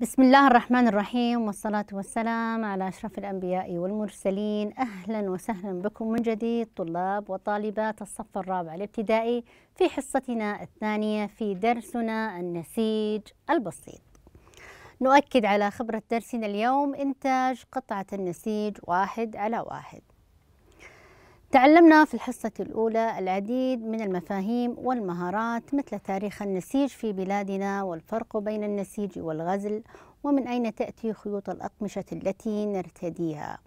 بسم الله الرحمن الرحيم والصلاة والسلام على أشرف الأنبياء والمرسلين أهلا وسهلا بكم من جديد طلاب وطالبات الصف الرابع الابتدائي في حصتنا الثانية في درسنا النسيج البسيط نؤكد على خبرة درسنا اليوم إنتاج قطعة النسيج واحد على واحد تعلمنا في الحصة الأولى العديد من المفاهيم والمهارات مثل تاريخ النسيج في بلادنا والفرق بين النسيج والغزل ومن أين تأتي خيوط الأقمشة التي نرتديها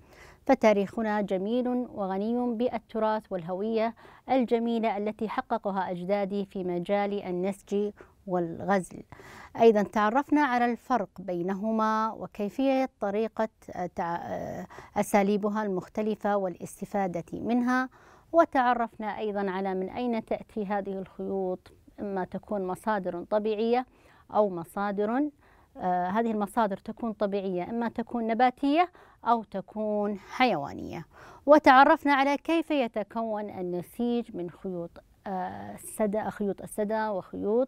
فتاريخنا جميل وغني بالتراث والهوية الجميلة التي حققها أجدادي في مجال النسج والغزل أيضا تعرفنا على الفرق بينهما وكيفية طريقة أساليبها المختلفة والاستفادة منها وتعرفنا أيضا على من أين تأتي هذه الخيوط إما تكون مصادر طبيعية أو مصادر آه، هذه المصادر تكون طبيعية إما تكون نباتية أو تكون حيوانية وتعرفنا على كيف يتكون النسيج من خيوط آه، السدى خيوط السدى وخيوط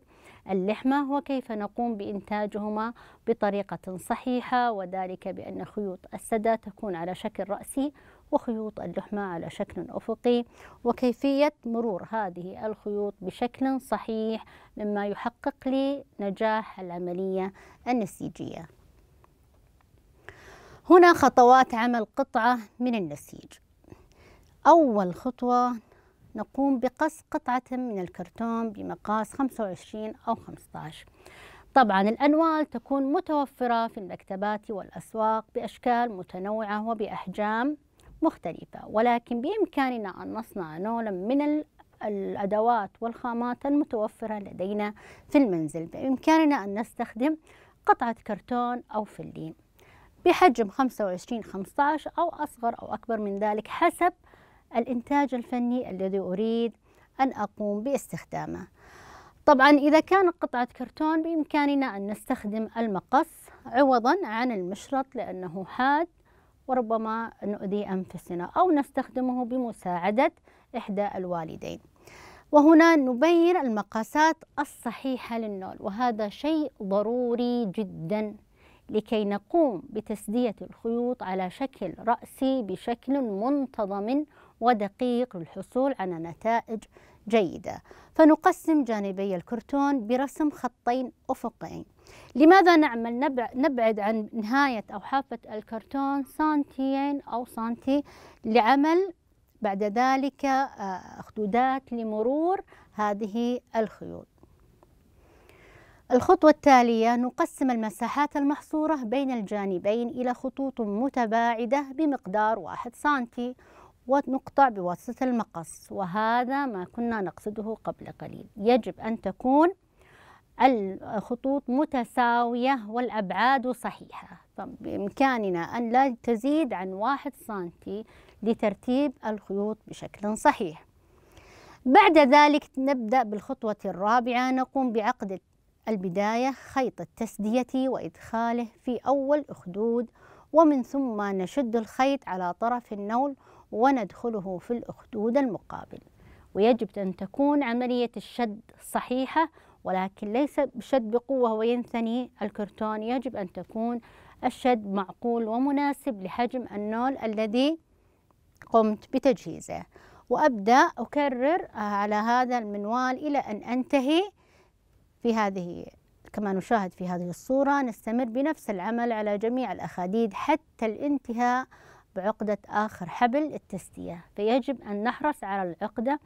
اللحمة وكيف نقوم بإنتاجهما بطريقة صحيحة وذلك بأن خيوط السدى تكون على شكل رأسي وخيوط اللحمة على شكل أفقي وكيفية مرور هذه الخيوط بشكل صحيح مما يحقق لي نجاح العملية النسيجية هنا خطوات عمل قطعة من النسيج أول خطوة نقوم بقص قطعة من الكرتون بمقاس 25 أو 15 طبعا الأنوال تكون متوفرة في المكتبات والأسواق بأشكال متنوعة وبأحجام مختلفة ولكن بإمكاننا أن نصنع نولا من الأدوات والخامات المتوفرة لدينا في المنزل بإمكاننا أن نستخدم قطعة كرتون أو فلين بحجم 25 15 أو أصغر أو أكبر من ذلك حسب الإنتاج الفني الذي أريد أن أقوم باستخدامه طبعا إذا كانت قطعة كرتون بإمكاننا أن نستخدم المقص عوضا عن المشرط لأنه حاد وربما نؤذي أنفسنا أو نستخدمه بمساعدة إحدى الوالدين وهنا نبين المقاسات الصحيحة للنول وهذا شيء ضروري جدا لكي نقوم بتسدية الخيوط على شكل رأسي بشكل منتظم ودقيق للحصول على نتائج جيدة فنقسم جانبي الكرتون برسم خطين أفقين لماذا نعمل نبعد عن نهاية أو حافة الكرتون سنتين أو سنتي لعمل بعد ذلك آه، خدودات لمرور هذه الخيوط الخطوة التالية نقسم المساحات المحصورة بين الجانبين إلى خطوط متباعدة بمقدار واحد سنتي ونقطع بواسطة المقص وهذا ما كنا نقصده قبل قليل يجب أن تكون الخطوط متساوية والأبعاد صحيحة فبإمكاننا أن لا تزيد عن واحد سنتي لترتيب الخيوط بشكل صحيح بعد ذلك نبدأ بالخطوة الرابعة نقوم بعقد البداية خيط التسدية وإدخاله في أول أخدود ومن ثم نشد الخيط على طرف النول وندخله في الأخدود المقابل ويجب أن تكون عملية الشد صحيحة ولكن ليس بشد بقوة وينثني الكرتون يجب أن تكون الشد معقول ومناسب لحجم النول الذي قمت بتجهيزه وأبدأ أكرر آه، على هذا المنوال إلى أن أنتهي في هذه كما نشاهد في هذه الصورة نستمر بنفس العمل على جميع الأخاديد حتى الانتهاء بعقدة آخر حبل التستية فيجب أن نحرص على العقدة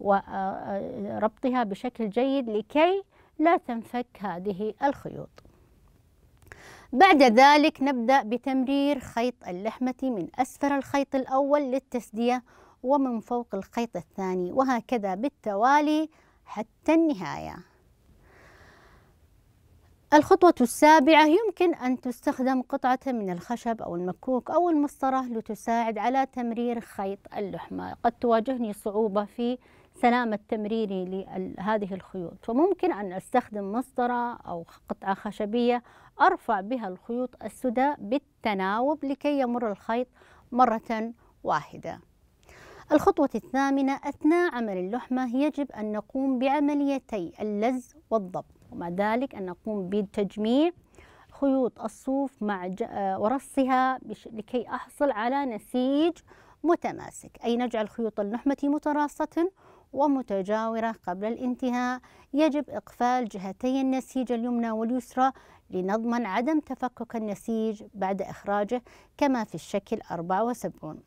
وربطها بشكل جيد لكي لا تنفك هذه الخيوط بعد ذلك نبدأ بتمرير خيط اللحمة من أسفل الخيط الأول للتسدية ومن فوق الخيط الثاني وهكذا بالتوالي حتى النهاية الخطوة السابعة يمكن أن تستخدم قطعة من الخشب أو المكوك أو المسطرة لتساعد على تمرير خيط اللحمة قد تواجهني صعوبة في سلامة تمريري لهذه الخيوط فممكن أن أستخدم مسطرة أو قطعة خشبية أرفع بها الخيوط السوداء بالتناوب لكي يمر الخيط مرة واحدة الخطوة الثامنة أثناء عمل اللحمة يجب أن نقوم بعمليتي اللز والضبط ومع ذلك أن نقوم بتجميع خيوط الصوف مع ورصها لكي أحصل على نسيج متماسك أي نجعل خيوط اللحمة متراصة ومتجاورة قبل الانتهاء يجب إقفال جهتي النسيج اليمنى واليسرى لنضمن عدم تفكك النسيج بعد إخراجه كما في الشكل 74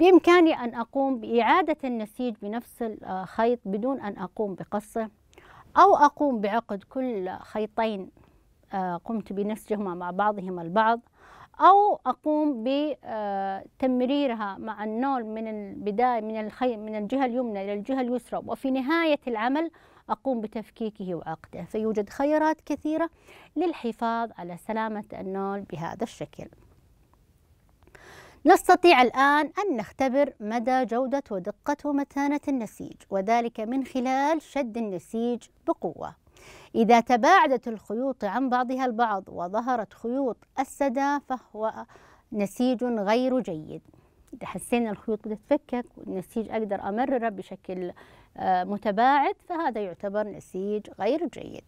بإمكاني أن أقوم بإعادة النسيج بنفس الخيط بدون أن أقوم بقصه أو أقوم بعقد كل خيطين آه، قمت بنسجهما مع بعضهما البعض أو أقوم بتمريرها مع النول من البداية من الخيم من الجهة اليمنى إلى الجهة اليسرى وفي نهاية العمل أقوم بتفكيكه وعقده فيوجد خيارات كثيرة للحفاظ على سلامة النول بهذا الشكل نستطيع الآن أن نختبر مدى جودة ودقة ومتانة النسيج وذلك من خلال شد النسيج بقوة إذا تباعدت الخيوط عن بعضها البعض وظهرت خيوط السدى فهو نسيج غير جيد إذا حسينا الخيوط تتفكك والنسيج أقدر أمرره بشكل آه، متباعد فهذا يعتبر نسيج غير جيد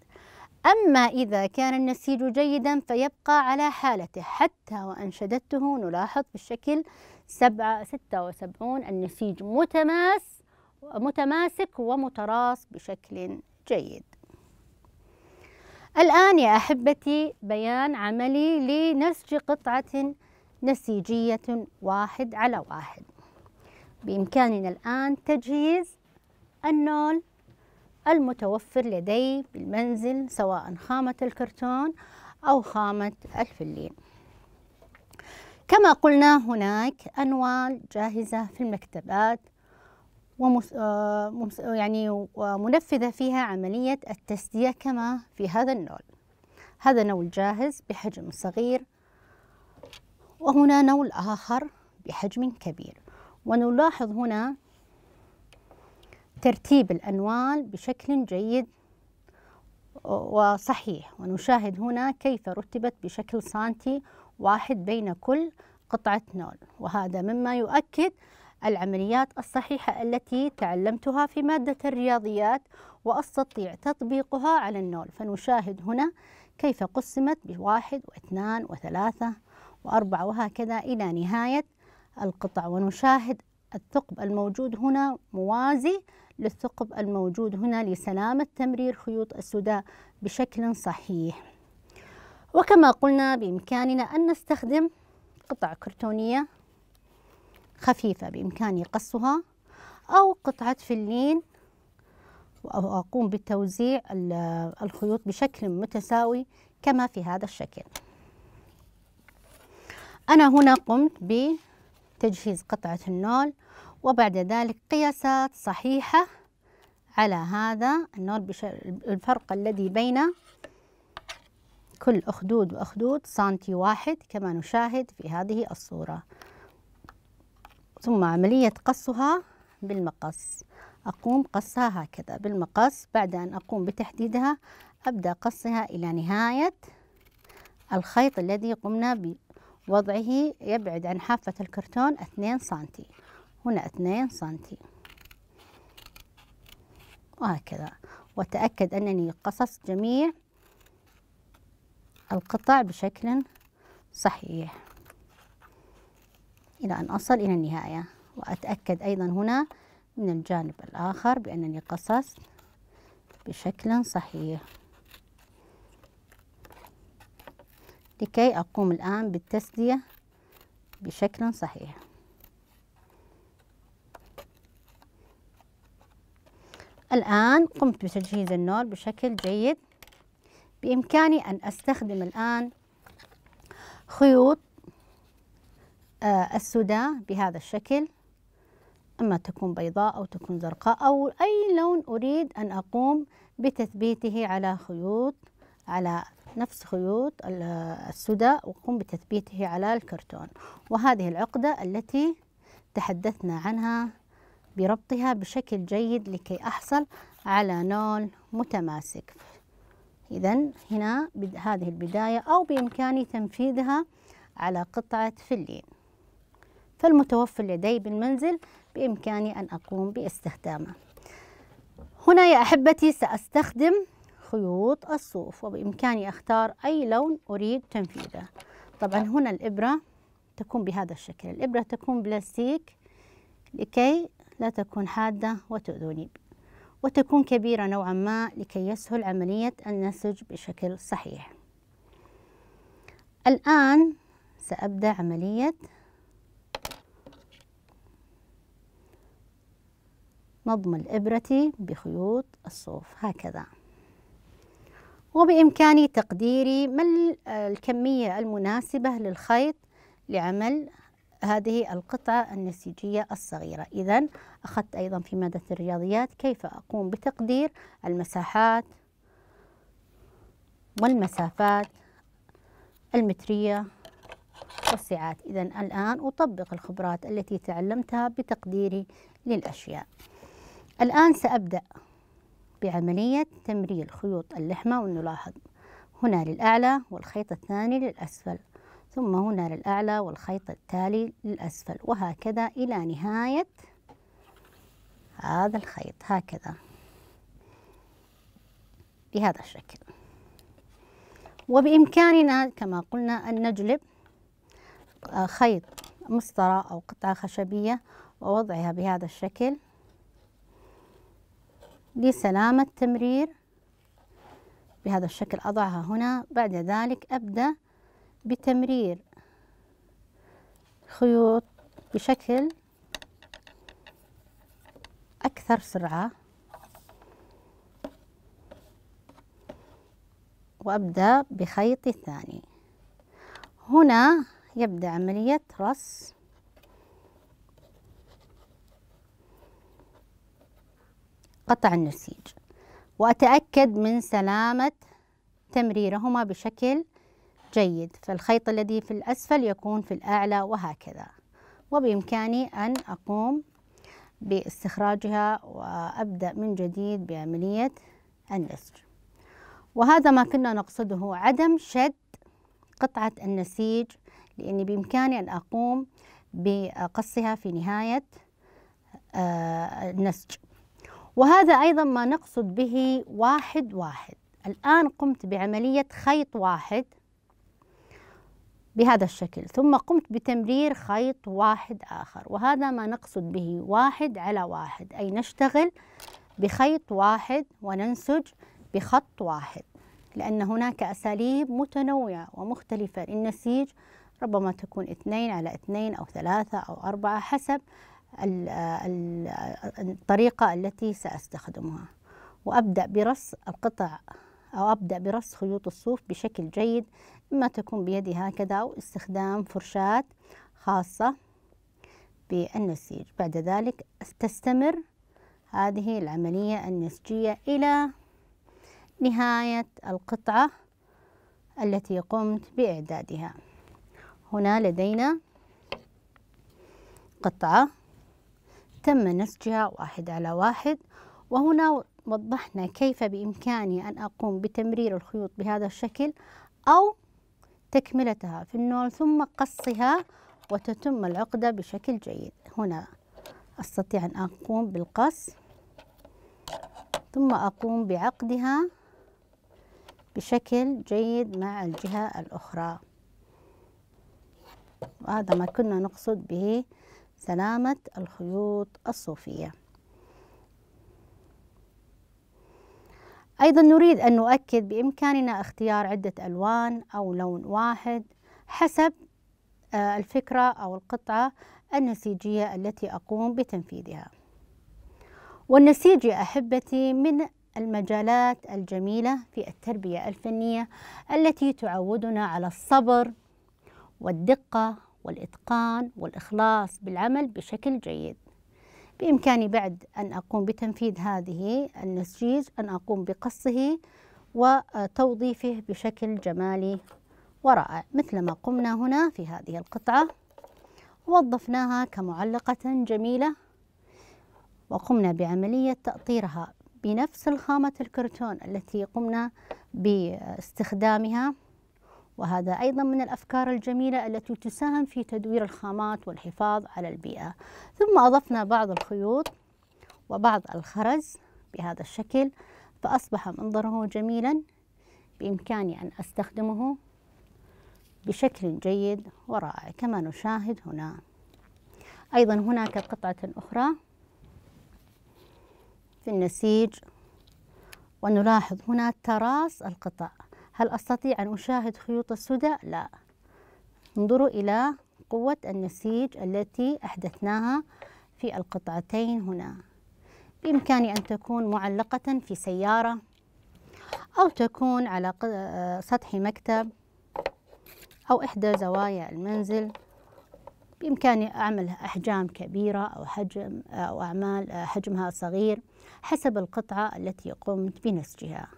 أما إذا كان النسيج جيدا فيبقى على حالته حتى وأن شددته نلاحظ بالشكل سبعة ستة وسبعون النسيج متماس متماسك ومتراص بشكل جيد الآن يا أحبتي بيان عملي لنسج قطعة نسيجية واحد على واحد بإمكاننا الآن تجهيز النول المتوفر لدي بالمنزل سواء خامة الكرتون أو خامة الفلين كما قلنا هناك أنوال جاهزة في المكتبات ومس... ومس... آه، يعني ومنفذة فيها عملية التسدية كما في هذا النول هذا نول جاهز بحجم صغير وهنا نول آخر بحجم كبير ونلاحظ هنا ترتيب الأنوال بشكل جيد وصحيح ونشاهد هنا كيف رتبت بشكل سانتي واحد بين كل قطعة نول وهذا مما يؤكد العمليات الصحيحة التي تعلمتها في مادة الرياضيات وأستطيع تطبيقها على النول فنشاهد هنا كيف قسمت بواحد واثنان وثلاثة وأربعة وهكذا إلى نهاية القطع ونشاهد الثقب الموجود هنا موازي للثقب الموجود هنا لسلامة تمرير خيوط السوداء بشكل صحيح وكما قلنا بإمكاننا أن نستخدم قطع كرتونية خفيفة بإمكاني قصها أو قطعة فلين وأقوم بتوزيع الخيوط بشكل متساوي كما في هذا الشكل أنا هنا قمت بتجهيز قطعة النول وبعد ذلك قياسات صحيحة على هذا النول الفرق الذي بين كل أخدود وأخدود سنتي واحد كما نشاهد في هذه الصورة ثم عملية قصها بالمقص أقوم قصها هكذا بالمقص بعد أن أقوم بتحديدها أبدأ قصها إلى نهاية الخيط الذي قمنا بوضعه يبعد عن حافة الكرتون 2 سنتي هنا 2 سنتي وهكذا وتأكد أنني قصصت جميع القطع بشكل صحيح إلى أن أصل إلى النهاية وأتأكد أيضا هنا من الجانب الآخر بأنني قصصت بشكل صحيح لكي أقوم الآن بالتسلية بشكل صحيح الآن قمت بتجهيز النول بشكل جيد بإمكاني أن أستخدم الآن خيوط آه، السدى بهذا الشكل أما تكون بيضاء أو تكون زرقاء أو أي لون أريد أن أقوم بتثبيته على خيوط على نفس خيوط السدى وأقوم بتثبيته على الكرتون وهذه العقدة التي تحدثنا عنها بربطها بشكل جيد لكي أحصل على نول متماسك إذا هنا هذه البداية أو بإمكاني تنفيذها على قطعة فلين فالمتوفر لدي بالمنزل بإمكاني أن أقوم باستخدامه هنا يا أحبتي سأستخدم خيوط الصوف وبإمكاني أختار أي لون أريد تنفيذه طبعا هنا الإبرة تكون بهذا الشكل الإبرة تكون بلاستيك لكي لا تكون حادة وتؤذني وتكون كبيرة نوعا ما لكي يسهل عملية النسج بشكل صحيح الآن سأبدأ عملية نضم الإبرة بخيوط الصوف هكذا وبإمكاني تقديري ما الكمية المناسبة للخيط لعمل هذه القطعة النسيجية الصغيرة إذا أخذت أيضا في مادة الرياضيات كيف أقوم بتقدير المساحات والمسافات المترية والسعات إذا الآن أطبق الخبرات التي تعلمتها بتقديري للأشياء الآن سأبدأ بعملية تمرير خيوط اللحمة ونلاحظ هنا للأعلى والخيط الثاني للأسفل ثم هنا للأعلى والخيط التالي للأسفل وهكذا إلى نهاية هذا الخيط هكذا بهذا الشكل وبإمكاننا كما قلنا أن نجلب آه، خيط مسطرة أو قطعة خشبية ووضعها بهذا الشكل لسلامة تمرير بهذا الشكل أضعها هنا بعد ذلك أبدأ بتمرير خيوط بشكل أكثر سرعة وأبدأ بخيطي الثاني هنا يبدأ عملية رص قطع النسيج وأتأكد من سلامة تمريرهما بشكل جيد فالخيط الذي في الأسفل يكون في الأعلى وهكذا وبإمكاني أن أقوم باستخراجها وأبدأ من جديد بعملية النسج وهذا ما كنا نقصده عدم شد قطعة النسيج لأني بإمكاني أن أقوم بقصها في نهاية آه، النسج وهذا أيضا ما نقصد به واحد واحد الآن قمت بعملية خيط واحد بهذا الشكل ثم قمت بتمرير خيط واحد آخر وهذا ما نقصد به واحد على واحد أي نشتغل بخيط واحد وننسج بخط واحد لأن هناك أساليب متنوعة ومختلفة للنسيج ربما تكون اثنين على اثنين أو ثلاثة أو أربعة حسب الطريقة التي سأستخدمها وأبدأ برص القطع أو أبدأ برص خيوط الصوف بشكل جيد إما تكون بيدي هكذا أو استخدام فرشاة خاصة بالنسيج بعد ذلك تستمر هذه العملية النسجية إلى نهاية القطعة التي قمت بإعدادها هنا لدينا قطعة تم نسجها واحد على واحد وهنا وضحنا كيف بإمكاني أن أقوم بتمرير الخيوط بهذا الشكل أو تكملتها في النول ثم قصها وتتم العقدة بشكل جيد هنا أستطيع أن أقوم بالقص ثم أقوم بعقدها بشكل جيد مع الجهة الأخرى وهذا ما كنا نقصد به سلامة الخيوط الصوفية أيضا نريد أن نؤكد بإمكاننا اختيار عدة ألوان أو لون واحد حسب آه، الفكرة أو القطعة النسيجية التي أقوم بتنفيذها والنسيج يا أحبتي من المجالات الجميلة في التربية الفنية التي تعودنا على الصبر والدقة والإتقان والإخلاص بالعمل بشكل جيد بإمكاني بعد أن أقوم بتنفيذ هذه النسيج أن أقوم بقصه وتوظيفه بشكل جمالي ورائع مثل ما قمنا هنا في هذه القطعة وظفناها كمعلقة جميلة وقمنا بعملية تأطيرها بنفس الخامة الكرتون التي قمنا باستخدامها وهذا أيضا من الأفكار الجميلة التي تساهم في تدوير الخامات والحفاظ على البيئة ثم أضفنا بعض الخيوط وبعض الخرز بهذا الشكل فأصبح منظره جميلا بإمكاني أن أستخدمه بشكل جيد ورائع كما نشاهد هنا أيضا هناك قطعة أخرى في النسيج ونلاحظ هنا تراس القطع هل أستطيع أن أشاهد خيوط السدى؟ لا انظروا إلى قوة النسيج التي أحدثناها في القطعتين هنا بإمكاني أن تكون معلقة في سيارة أو تكون على سطح مكتب أو إحدى زوايا المنزل بإمكاني أعمل أحجام كبيرة أو حجم أو أعمال حجمها صغير حسب القطعة التي قمت بنسجها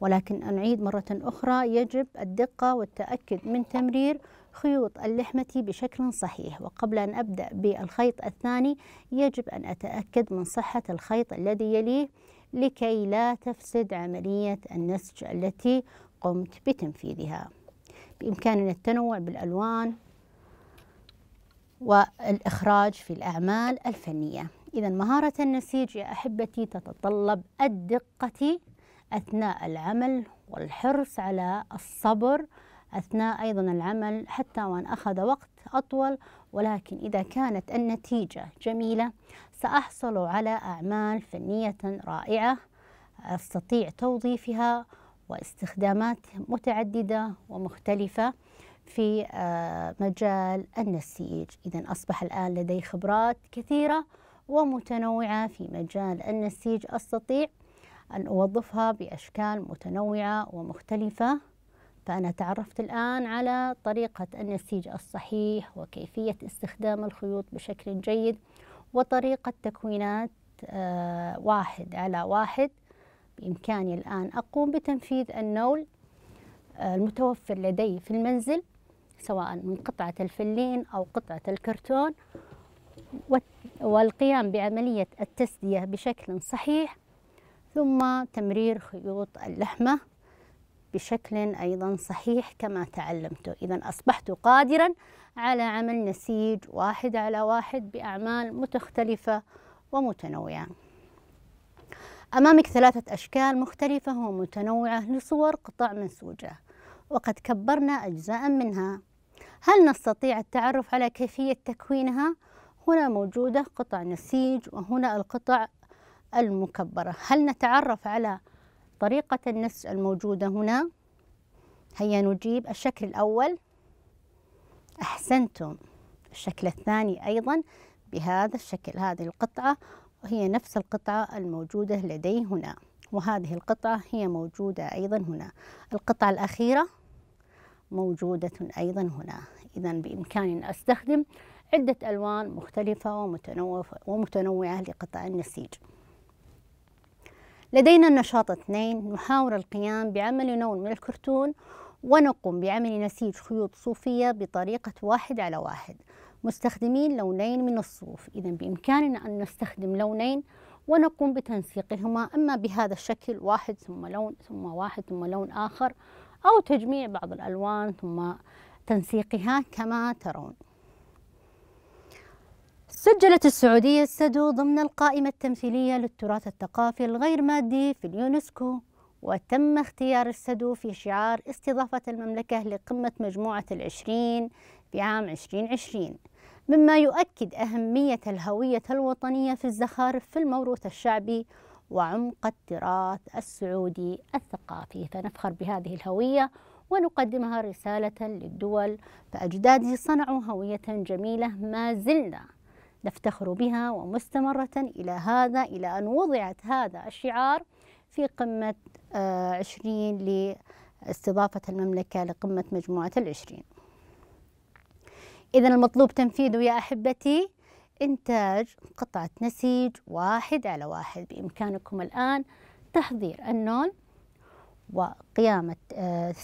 ولكن أنعيد مرة أخرى يجب الدقة والتأكد من تمرير خيوط اللحمة بشكل صحيح وقبل أن أبدأ بالخيط الثاني يجب أن أتأكد من صحة الخيط الذي يليه لكي لا تفسد عملية النسج التي قمت بتنفيذها بإمكاننا التنوع بالألوان والإخراج في الأعمال الفنية إذا مهارة النسيج يا أحبتي تتطلب الدقة أثناء العمل والحرص على الصبر أثناء أيضا العمل حتى وأن أخذ وقت أطول ولكن إذا كانت النتيجة جميلة سأحصل على أعمال فنية رائعة أستطيع توظيفها واستخدامات متعددة ومختلفة في آه، مجال النسيج إذا أصبح الآن لدي خبرات كثيرة ومتنوعة في مجال النسيج أستطيع أن أوظفها بأشكال متنوعة ومختلفة فأنا تعرفت الآن على طريقة النسيج الصحيح وكيفية استخدام الخيوط بشكل جيد وطريقة تكوينات آه، واحد على واحد بإمكاني الآن أقوم بتنفيذ النول آه، المتوفر لدي في المنزل سواء من قطعة الفلين أو قطعة الكرتون والقيام بعملية التسدية بشكل صحيح ثم تمرير خيوط اللحمة بشكل أيضا صحيح كما تعلمته إذا أصبحت قادرا على عمل نسيج واحد على واحد بأعمال متختلفة ومتنوعة أمامك ثلاثة أشكال مختلفة ومتنوعة لصور قطع منسوجة وقد كبرنا أجزاء منها هل نستطيع التعرف على كيفية تكوينها؟ هنا موجودة قطع نسيج وهنا القطع المكبرة هل نتعرف على طريقة النسج الموجودة هنا؟ هيا نجيب الشكل الأول أحسنتم الشكل الثاني أيضا بهذا الشكل هذه القطعة وهي نفس القطعة الموجودة لدي هنا وهذه القطعة هي موجودة أيضا هنا القطعة الأخيرة موجودة أيضا هنا إذا بإمكاني أن أستخدم عدة ألوان مختلفة ومتنوعة لقطع النسيج لدينا النشاط اثنين نحاول القيام بعمل لون من الكرتون ونقوم بعمل نسيج خيوط صوفية بطريقة واحد على واحد مستخدمين لونين من الصوف إذا بإمكاننا أن نستخدم لونين ونقوم بتنسيقهما إما بهذا الشكل واحد ثم لون ثم واحد ثم لون آخر أو تجميع بعض الألوان ثم تنسيقها كما ترون سجلت السعودية السدو ضمن القائمة التمثيلية للتراث الثقافي الغير مادي في اليونسكو وتم اختيار السدو في شعار استضافة المملكة لقمة مجموعة العشرين في عام 2020 مما يؤكد أهمية الهوية الوطنية في الزخارف في الموروث الشعبي وعمق التراث السعودي الثقافي فنفخر بهذه الهوية ونقدمها رسالة للدول فأجدادي صنعوا هوية جميلة ما زلنا نفتخر بها ومستمرة إلى هذا إلى أن وضعت هذا الشعار في قمة آه، عشرين لاستضافة المملكة لقمة مجموعة العشرين إذا المطلوب تنفيذه يا أحبتي إنتاج قطعة نسيج واحد على واحد بإمكانكم الآن تحضير النون وقيامة آه،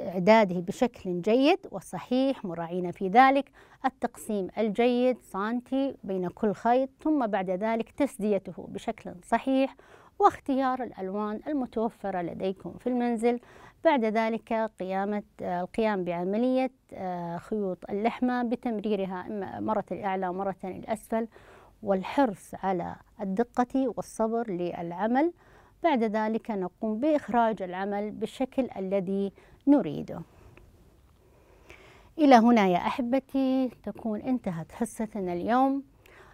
إعداده بشكل جيد وصحيح مراعين في ذلك التقسيم الجيد سانتي بين كل خيط ثم بعد ذلك تسديته بشكل صحيح واختيار الألوان المتوفرة لديكم في المنزل بعد ذلك قيامة آه، القيام بعملية آه، خيوط اللحمة بتمريرها مرة الأعلى ومرة الأسفل والحرص على الدقة والصبر للعمل بعد ذلك نقوم بإخراج العمل بالشكل الذي نريده إلى هنا يا أحبتي تكون انتهت حصتنا اليوم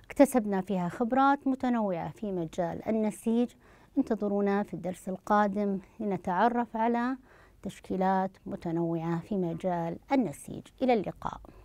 اكتسبنا فيها خبرات متنوعة في مجال النسيج انتظرونا في الدرس القادم لنتعرف على تشكيلات متنوعة في مجال النسيج إلى اللقاء